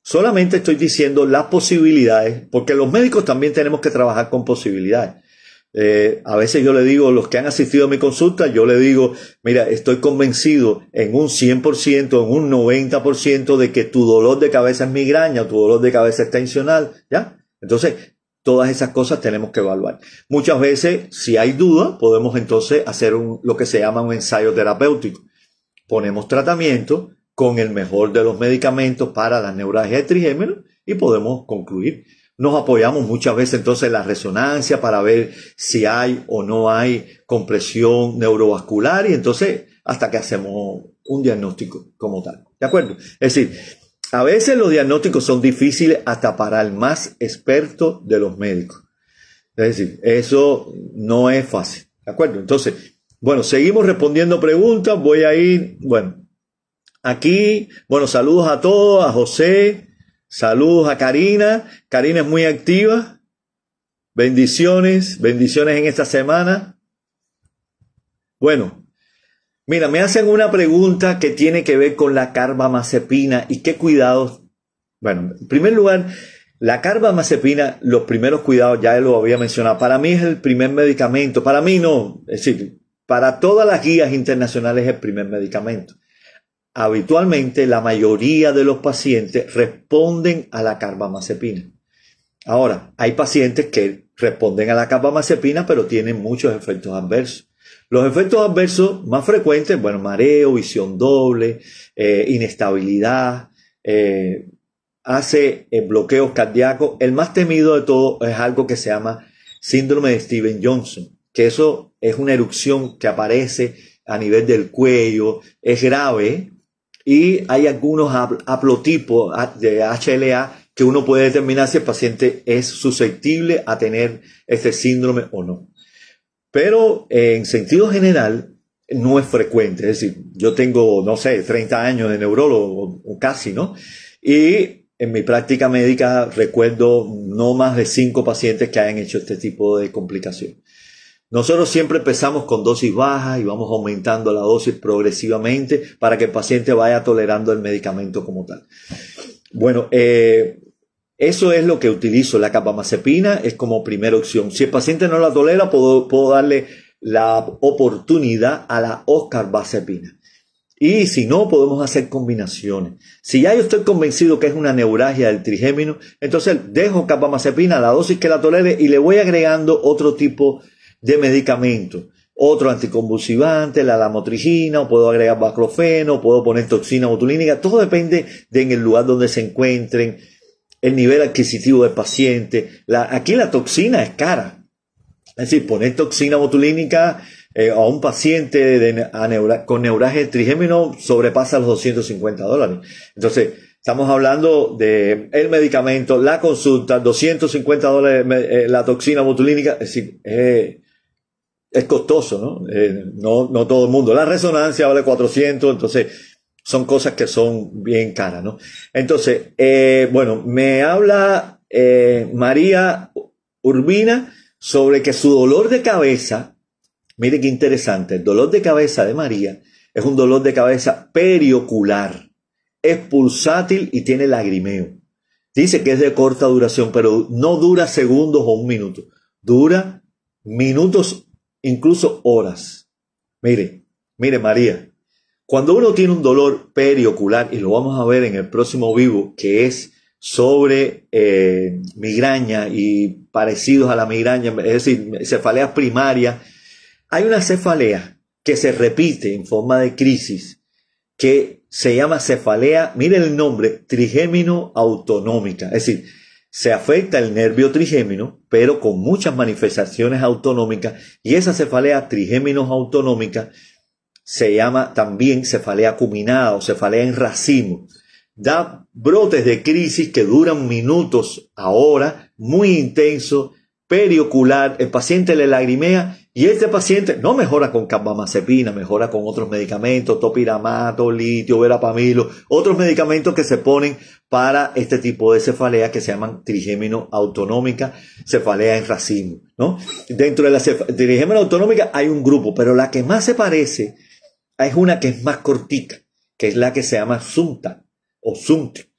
Solamente estoy diciendo las posibilidades, porque los médicos también tenemos que trabajar con posibilidades. Eh, a veces yo le digo, los que han asistido a mi consulta, yo le digo, mira, estoy convencido en un 100%, en un 90% de que tu dolor de cabeza es migraña, tu dolor de cabeza es tensional, ¿ya? Entonces, Todas esas cosas tenemos que evaluar. Muchas veces, si hay duda, podemos entonces hacer lo que se llama un ensayo terapéutico. Ponemos tratamiento con el mejor de los medicamentos para las neuras de y podemos concluir. Nos apoyamos muchas veces entonces en la resonancia para ver si hay o no hay compresión neurovascular y entonces hasta que hacemos un diagnóstico como tal. ¿De acuerdo? Es decir, a veces los diagnósticos son difíciles hasta para el más experto de los médicos. Es decir, eso no es fácil. ¿De acuerdo? Entonces, bueno, seguimos respondiendo preguntas. Voy a ir, bueno, aquí, bueno, saludos a todos, a José, saludos a Karina. Karina es muy activa. Bendiciones, bendiciones en esta semana. Bueno, Mira, me hacen una pregunta que tiene que ver con la carbamazepina y qué cuidados. Bueno, en primer lugar, la carbamazepina, los primeros cuidados, ya lo había mencionado, para mí es el primer medicamento, para mí no, es decir, para todas las guías internacionales es el primer medicamento. Habitualmente la mayoría de los pacientes responden a la carbamazepina. Ahora, hay pacientes que responden a la carbamazepina pero tienen muchos efectos adversos. Los efectos adversos más frecuentes, bueno, mareo, visión doble, eh, inestabilidad, eh, hace eh, bloqueos cardíacos. El más temido de todo es algo que se llama síndrome de Steven Johnson, que eso es una erupción que aparece a nivel del cuello, es grave y hay algunos haplotipos de HLA que uno puede determinar si el paciente es susceptible a tener este síndrome o no. Pero eh, en sentido general, no es frecuente. Es decir, yo tengo, no sé, 30 años de neurólogo, casi, ¿no? Y en mi práctica médica recuerdo no más de 5 pacientes que hayan hecho este tipo de complicación. Nosotros siempre empezamos con dosis bajas y vamos aumentando la dosis progresivamente para que el paciente vaya tolerando el medicamento como tal. Bueno, eh, eso es lo que utilizo. La capamazepina es como primera opción. Si el paciente no la tolera, puedo, darle la oportunidad a la oscarbazepina. Y si no, podemos hacer combinaciones. Si ya yo estoy convencido que es una neuralgia del trigémino, entonces dejo capamazepina, la dosis que la tolere, y le voy agregando otro tipo de medicamento. Otro anticonvulsivante, la lamotrigina, o puedo agregar baclofeno, puedo poner toxina botulínica, todo depende de en el lugar donde se encuentren, el nivel adquisitivo del paciente. La, aquí la toxina es cara. Es decir, poner toxina botulínica eh, a un paciente con neuraje trigémino sobrepasa los 250 dólares. Entonces, estamos hablando de el medicamento, la consulta, 250 dólares eh, la toxina botulínica. Es decir, eh, es costoso, ¿no? ¿no? ¿no? todo el mundo. La resonancia vale 400, entonces son cosas que son bien caras, ¿no? Entonces, eh, bueno, me habla eh, María Urbina sobre que su dolor de cabeza, mire qué interesante, el dolor de cabeza de María es un dolor de cabeza periocular, es pulsátil y tiene lagrimeo. Dice que es de corta duración, pero no dura segundos o un minuto, dura minutos, incluso horas. Mire, mire María, cuando uno tiene un dolor periocular, y lo vamos a ver en el próximo vivo, que es sobre eh, migraña y parecidos a la migraña, es decir, cefaleas primarias, hay una cefalea que se repite en forma de crisis, que se llama cefalea, mire el nombre, trigémino autonómica, es decir, se afecta el nervio trigémino, pero con muchas manifestaciones autonómicas, y esa cefalea trigémino autonómica se llama también cefalea acuminada o cefalea en racimo. Da brotes de crisis que duran minutos ahora, muy intenso, periocular, el paciente le lagrimea y este paciente no mejora con carbamazepina, mejora con otros medicamentos, topiramato, litio, verapamilo, otros medicamentos que se ponen para este tipo de cefalea que se llaman trigémino autonómica, cefalea en racimo, Dentro de la trigémino autonómica hay un grupo, pero la que más se parece es una que es más cortita, que es la que se llama sumta o sumte.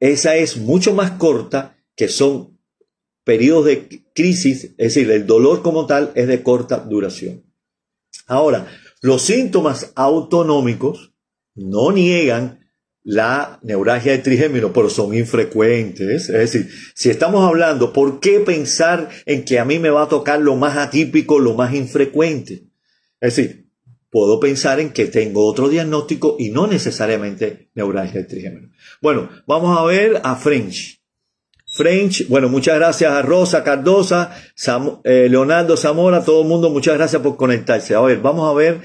Esa es mucho más corta, que son periodos de crisis, es decir, el dolor como tal es de corta duración. Ahora, los síntomas autonómicos no niegan la neuralgia de trigémino, pero son infrecuentes. Es decir, si estamos hablando, ¿por qué pensar en que a mí me va a tocar lo más atípico, lo más infrecuente? Es decir, puedo pensar en que tengo otro diagnóstico y no necesariamente neuralgia del Bueno, vamos a ver a French. French, bueno, muchas gracias a Rosa Cardosa, eh, Leonardo Zamora, todo el mundo, muchas gracias por conectarse. A ver, vamos a ver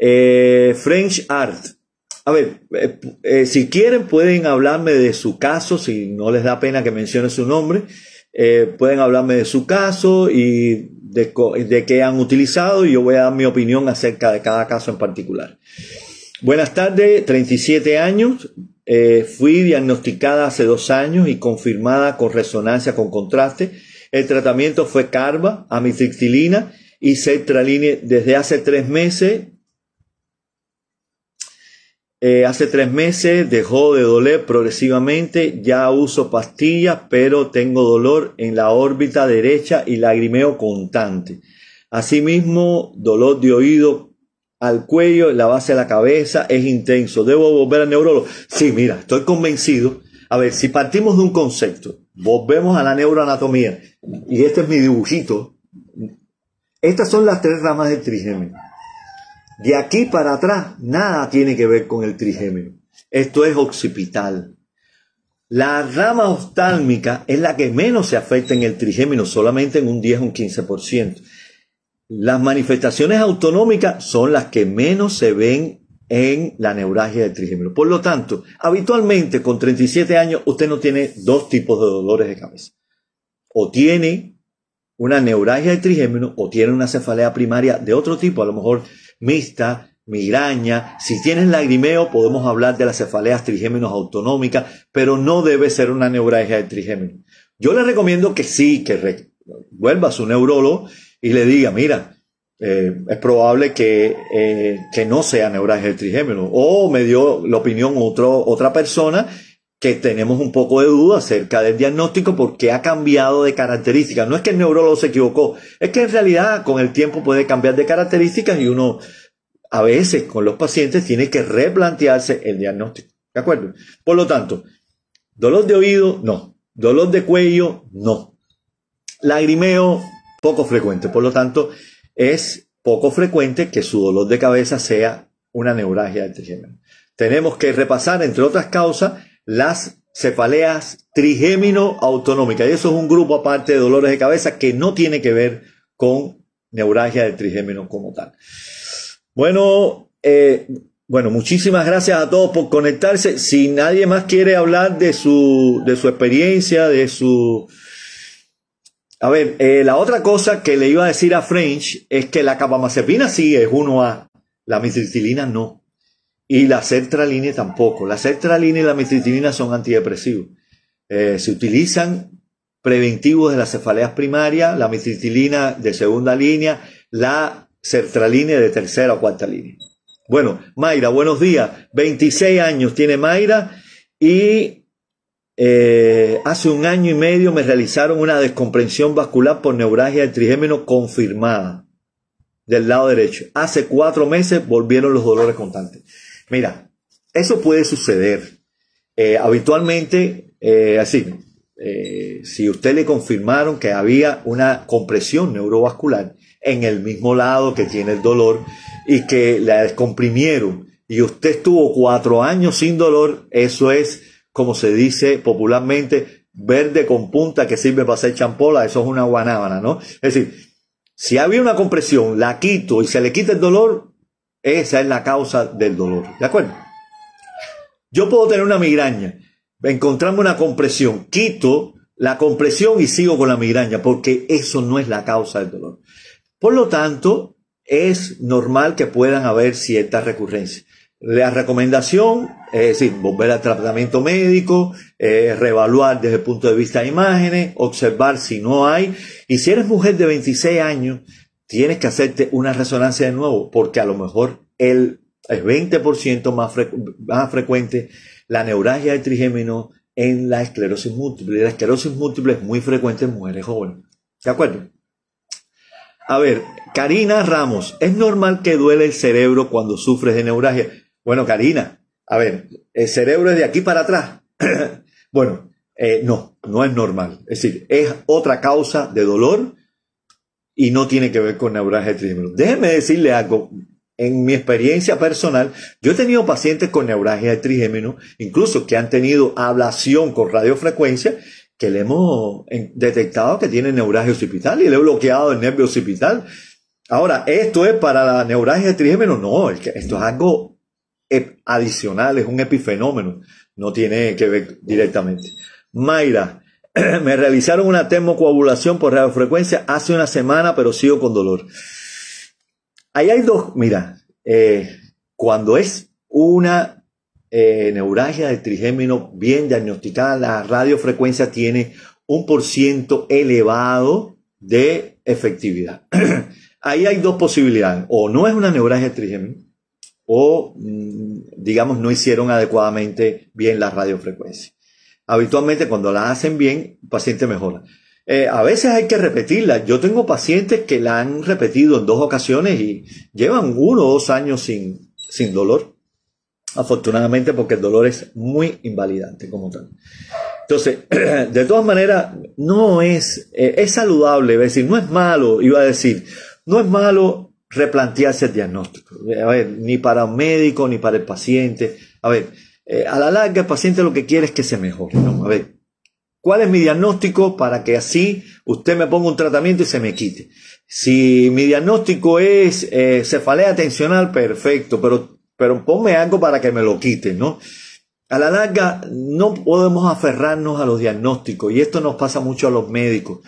eh, French Art. A ver, eh, si quieren pueden hablarme de su caso, si no les da pena que mencione su nombre. Eh, pueden hablarme de su caso y de, qué han utilizado y yo voy a dar mi opinión acerca de cada caso en particular. Buenas tardes, 37 años. Eh, fui diagnosticada hace dos años y confirmada con resonancia con contraste. El tratamiento fue carba, amitriptilina y sertraline desde hace tres meses eh, hace tres meses dejó de doler progresivamente, ya uso pastillas, pero tengo dolor en la órbita derecha y lagrimeo constante. Asimismo, dolor de oído al cuello, en la base de la cabeza, es intenso. ¿Debo volver al neurólogo? Sí, mira, estoy convencido. A ver, si partimos de un concepto, volvemos a la neuroanatomía, y este es mi dibujito. Estas son las tres ramas del trigémino de aquí para atrás, nada tiene que ver con el trigémino. Esto es occipital. La rama oftálmica es la que menos se afecta en el trigémino, solamente en un 10 o un 15%. Las manifestaciones autonómicas son las que menos se ven en la neuralgia del trigémino. Por lo tanto, habitualmente con 37 años usted no tiene dos tipos de dolores de cabeza. O tiene una neuralgia del trigémino o tiene una cefalea primaria de otro tipo, a lo mejor mixta, migraña. Si tienes lagrimeo, podemos hablar de las cefaleas trigéminos autonómicas, pero no debe ser una neuralgia del trigémino. Yo le recomiendo que sí, que vuelva a su neurólogo y le diga, mira, eh, es probable que, eh, que no sea neuralgia del trigémino. O me dio la opinión otro, otra persona tenemos un poco de duda acerca del diagnóstico porque ha cambiado de características. No es que el neurólogo se equivocó, es que en realidad con el tiempo puede cambiar de características y uno a veces con los pacientes tiene que replantearse el diagnóstico. ¿De acuerdo? Por lo tanto, dolor de oído, no. Dolor de cuello, no. Lagrimeo, poco frecuente. Por lo tanto, es poco frecuente que su dolor de cabeza sea una neuralgia de género, Tenemos que repasar, entre otras causas, las cefaleas trigémino autonómica Y eso es un grupo aparte de dolores de cabeza que no tiene que ver con neuralgia del trigémino como tal. Bueno, eh, bueno, muchísimas gracias a todos por conectarse. Si nadie más quiere hablar de su, de su experiencia, de su... A ver, eh, la otra cosa que le iba a decir a French es que la capamacepina sí es 1A, la mitricilina no. Y la sertralina tampoco. La sertralina y la Mitritilina son antidepresivos. Eh, se utilizan preventivos de las cefaleas primarias, la Mitritilina de segunda línea, la sertralina de tercera o cuarta línea. Bueno, Mayra, buenos días. 26 años tiene Mayra y eh, hace un año y medio me realizaron una descomprensión vascular por neuralgia del trigémeno confirmada del lado derecho. Hace cuatro meses volvieron los dolores constantes. Mira, eso puede suceder. Eh, habitualmente, eh, así, eh, si usted le confirmaron que había una compresión neurovascular en el mismo lado que tiene el dolor y que la descomprimieron y usted estuvo cuatro años sin dolor, eso es, como se dice popularmente, verde con punta que sirve para hacer champola, eso es una guanábana, ¿no? Es decir, si había una compresión, la quito y se le quita el dolor, esa es la causa del dolor. ¿De acuerdo? Yo puedo tener una migraña, encontrarme una compresión, quito la compresión y sigo con la migraña, porque eso no es la causa del dolor. Por lo tanto, es normal que puedan haber ciertas recurrencias. La recomendación eh, es volver al tratamiento médico, eh, reevaluar desde el punto de vista de imágenes, observar si no hay. Y si eres mujer de 26 años, tienes que hacerte una resonancia de nuevo, porque a lo mejor el, es 20% más, más frecuente la neuragia de trigémino en la esclerosis múltiple. La esclerosis múltiple es muy frecuente en mujeres jóvenes. ¿De acuerdo? A ver, Karina Ramos, ¿es normal que duele el cerebro cuando sufres de neuragia? Bueno, Karina, a ver, el cerebro es de aquí para atrás. bueno, eh, no, no es normal. Es decir, es otra causa de dolor y no tiene que ver con neuralgia trigémino. Déjeme decirle algo. En mi experiencia personal, yo he tenido pacientes con neuralgia de trigémino, incluso que han tenido ablación con radiofrecuencia, que le hemos detectado que tiene neuralgia occipital y le he bloqueado el nervio occipital. Ahora, ¿esto es para la neuralgia de trigémino? No, esto es algo adicional, es un epifenómeno, no tiene que ver directamente. Mayra, me realizaron una termocoagulación por radiofrecuencia hace una semana, pero sigo con dolor. Ahí hay dos, mira, eh, cuando es una eh, neuralgia de trigémino bien diagnosticada, la radiofrecuencia tiene un por ciento elevado de efectividad. Ahí hay dos posibilidades, o no es una neuralgia de trigémino, o mm, digamos no hicieron adecuadamente bien la radiofrecuencia habitualmente cuando la hacen bien, el paciente mejora. Eh, a veces hay que repetirla. Yo tengo pacientes que la han repetido en dos ocasiones y llevan uno o dos años sin, dolor. Afortunadamente porque el dolor es muy invalidante como tal. Entonces, de todas maneras, no es, eh, es saludable, decir, no es malo, iba a decir, no es malo replantearse el diagnóstico. A ver, ni para un médico, ni para el paciente. A ver, eh, a la larga el paciente lo que quiere es que se mejore. ¿no? A ver, ¿cuál es mi diagnóstico para que así usted me ponga un tratamiento y se me quite? Si mi diagnóstico es eh, cefalea tensional, perfecto, pero, pero ponme algo para que me lo quite, ¿no? A la larga no podemos aferrarnos a los diagnósticos y esto nos pasa mucho a los médicos.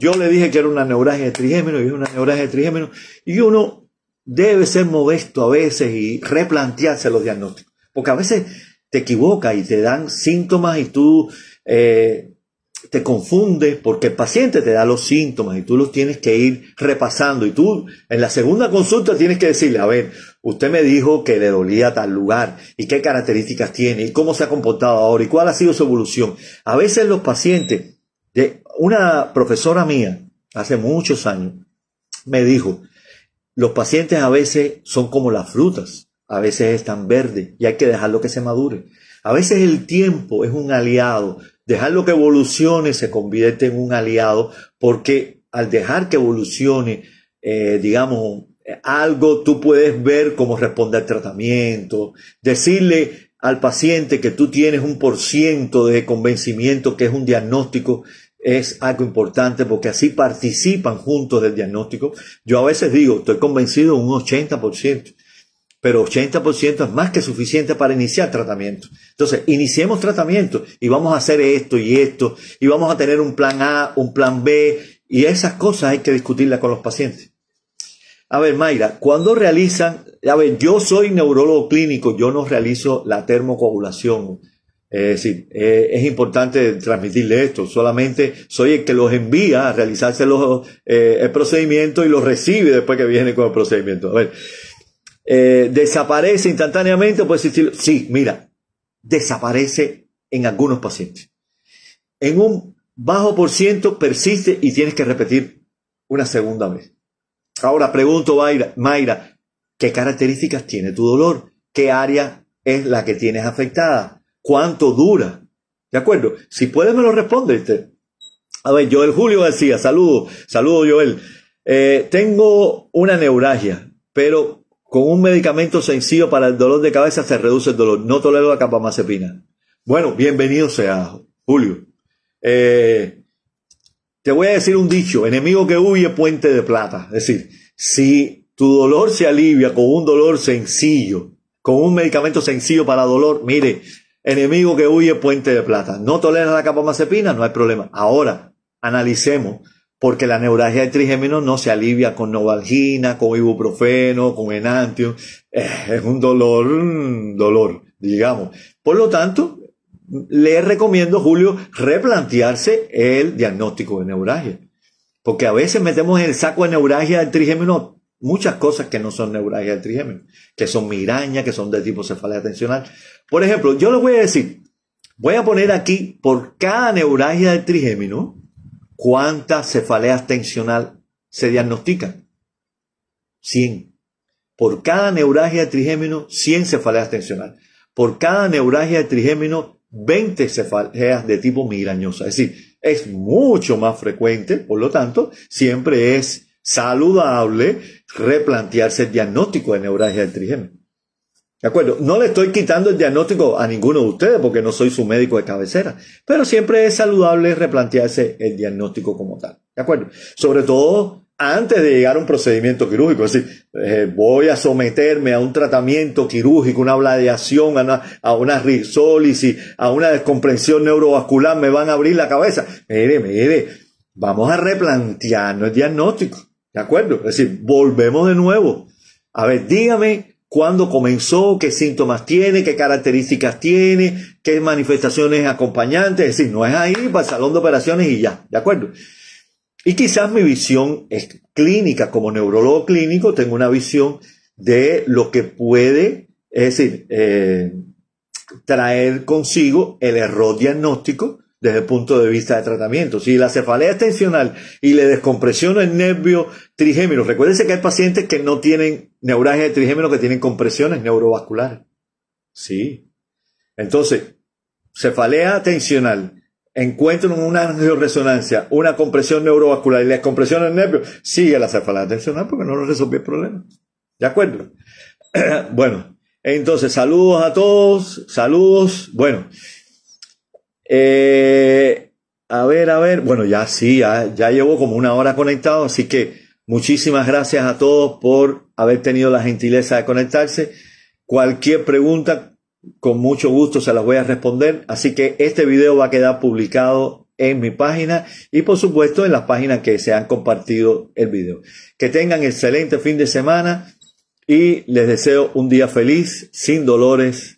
yo le dije que era una neuralgia de trigémino y es una neuralgia de trigémino y uno debe ser modesto a veces y replantearse los diagnósticos. Porque a veces te equivoca y te dan síntomas y tú eh, te confundes porque el paciente te da los síntomas y tú los tienes que ir repasando y tú en la segunda consulta tienes que decirle, a ver, usted me dijo que le dolía tal lugar y qué características tiene y cómo se ha comportado ahora y cuál ha sido su evolución. A veces los pacientes, de una profesora mía hace muchos años me dijo, los pacientes a veces son como las frutas a veces es tan verde y hay que dejarlo que se madure. A veces el tiempo es un aliado. Dejarlo que evolucione se convierte en un aliado porque al dejar que evolucione, eh, digamos, algo tú puedes ver cómo responde al tratamiento, decirle al paciente que tú tienes un por ciento de convencimiento que es un diagnóstico es algo importante porque así participan juntos del diagnóstico. Yo a veces digo, estoy convencido un 80% pero 80% es más que suficiente para iniciar tratamiento. Entonces, iniciemos tratamiento y vamos a hacer esto y esto, y vamos a tener un plan A, un plan B, y esas cosas hay que discutirlas con los pacientes. A ver, Mayra, cuando realizan, a ver, yo soy neurólogo clínico, yo no realizo la termocoagulación. es decir, eh, es importante transmitirle esto, solamente soy el que los envía a realizarse eh, el procedimiento y los recibe después que viene con el procedimiento. A ver, eh, desaparece instantáneamente o puede existir. Sí, mira, desaparece en algunos pacientes. En un bajo por ciento persiste y tienes que repetir una segunda vez. Ahora pregunto, Mayra, Mayra ¿qué características tiene tu dolor? ¿Qué área es la que tienes afectada? ¿Cuánto dura? ¿De acuerdo? Si puedes, me lo responde. Este. A ver, Joel Julio García, saludo, saludo Joel. Eh, tengo una neuragia, pero con un medicamento sencillo para el dolor de cabeza se reduce el dolor. No tolero la capamazepina. Bueno, bienvenido sea, Julio. Eh, te voy a decir un dicho, enemigo que huye, puente de plata. Es decir, si tu dolor se alivia con un dolor sencillo, con un medicamento sencillo para dolor, mire, enemigo que huye, puente de plata. No tolera la capamazepina, no hay problema. Ahora, analicemos porque la neuralgia del trigémino no se alivia con novalgina, con ibuprofeno, con enantio. Eh, es un dolor, mm, dolor, digamos. Por lo tanto, le recomiendo, Julio, replantearse el diagnóstico de neuragia. Porque a veces metemos en el saco de neuralgia del trigémino muchas cosas que no son neuralgia del trigémino, que son migrañas, que son de tipo cefalea tensional. Por ejemplo, yo les voy a decir, voy a poner aquí por cada neuralgia del trigémino, ¿Cuántas cefaleas tensional se diagnostican? 100. Por cada neuragia de trigémino, 100 cefaleas tensional. Por cada neuragia de trigémino, 20 cefaleas de tipo migrañosa. Es decir, es mucho más frecuente, por lo tanto, siempre es saludable replantearse el diagnóstico de neuralgia de trigémino. ¿De acuerdo? No le estoy quitando el diagnóstico a ninguno de ustedes porque no soy su médico de cabecera, pero siempre es saludable replantearse el diagnóstico como tal. ¿De acuerdo? Sobre todo antes de llegar a un procedimiento quirúrgico, es decir, eh, voy a someterme a un tratamiento quirúrgico, una bladeación, a una, a una risólisis, a una descomprensión neurovascular, me van a abrir la cabeza. Mire, mire, vamos a replantearnos el diagnóstico, ¿de acuerdo? Es decir, volvemos de nuevo. A ver, dígame cuándo comenzó, qué síntomas tiene, qué características tiene, qué manifestaciones acompañantes. Es decir, no es ahí para el salón de operaciones y ya, ¿de acuerdo? Y quizás mi visión es clínica, como neurólogo clínico, tengo una visión de lo que puede, es decir, eh, traer consigo el error diagnóstico desde el punto de vista de tratamiento. Si la cefalea es tensional y le descompresiona el nervio trigémino, recuérdense que hay pacientes que no tienen neuralgia de trigémino, que tienen compresiones neurovasculares. Sí. Entonces, cefalea tensional, encuentran una resonancia, una compresión neurovascular y le descompresiona el nervio, sigue la cefalea tensional porque no lo resolvió el problema. ¿De acuerdo? bueno, entonces, saludos a todos, saludos. Bueno. Eh, a ver, a ver. Bueno, ya sí, ya, ya llevo como una hora conectado, así que muchísimas gracias a todos por haber tenido la gentileza de conectarse. Cualquier pregunta, con mucho gusto se las voy a responder. Así que este video va a quedar publicado en mi página y por supuesto en las páginas que se han compartido el video. Que tengan excelente fin de semana y les deseo un día feliz, sin dolores